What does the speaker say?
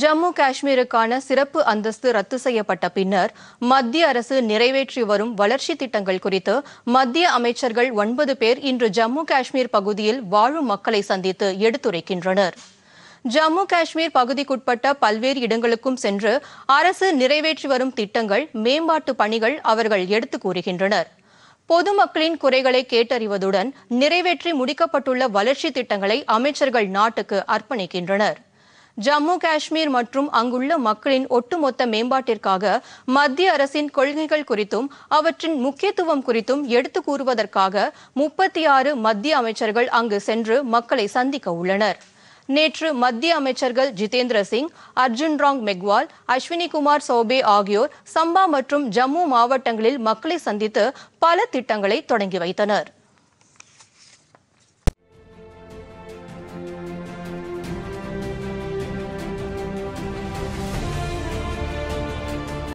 ஜம்மு காஷ்மீருக்கான சிறப்பு அந்தஸ்து ரத்து செய்யப்பட்ட பின்னர் மத்திய அரசு நிறைவேற்றி வரும் வளர்ச்சி திட்டங்கள் குறித்து மத்திய அமைச்சர்கள் ஒன்பது பேர் இன்று ஜம்மு காஷ்மீர் பகுதியில் வாழும் மக்களை சந்தித்து எடுத்துரைக்கின்றனர் ஜம்மு காஷ்மீர் பகுதிக்குட்பட்ட பல்வேறு இடங்களுக்கும் சென்று அரசு நிறைவேற்றி வரும் திட்டங்கள் மேம்பாட்டு பணிகள் அவர்கள் எடுத்து கூறுகின்றனர் பொதுமக்களின் குறைகளை கேட்டறிவதுடன் நிறைவேற்றி முடிக்கப்பட்டுள்ள வளர்ச்சி திட்டங்களை அமைச்சர்கள் நாட்டுக்கு அர்ப்பணிக்கின்றனர் ஜம்மு காஷ்மீர் மற்றும் அங்குள்ள மக்களின் ஒட்டுமொத்த மேம்பாட்டிற்காக மத்திய அரசின் கொள்கைகள் குறித்தும் அவற்றின் முக்கியத்துவம் குறித்தும் எடுத்து கூறுவதற்காக முப்பத்தி ஆறு மத்திய அமைச்சர்கள் அங்கு சென்று மக்களை சந்திக்க உள்ளனர் நேற்று மத்திய அமைச்சர்கள் ஜிதேந்திர சிங் அர்ஜுன் ராங் மெக்வால் அஸ்வினி குமார் சௌபே ஆகியோர் சம்பா மற்றும் ஜம்மு மாவட்டங்களில் மக்களை சந்தித்து பல திட்டங்களை தொடங்கி வைத்தனர்